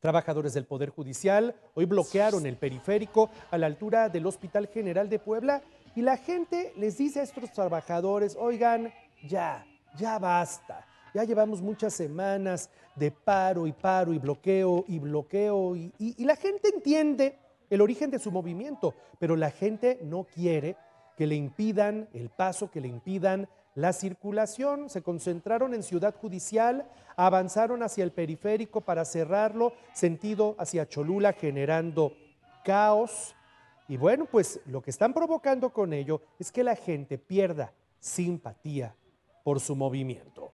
Trabajadores del Poder Judicial hoy bloquearon el periférico a la altura del Hospital General de Puebla y la gente les dice a estos trabajadores, oigan, ya, ya basta. Ya llevamos muchas semanas de paro y paro y bloqueo y bloqueo y, la gente entiende el origen de su movimiento, pero la gente no quiere que le impidan el paso, que le impidan la circulación, se concentraron en Ciudad Judicial, avanzaron hacia el periférico para cerrarlo, sentido hacia Cholula, generando caos. Y bueno, pues lo que están provocando con ello es que la gente pierda simpatía por su movimiento.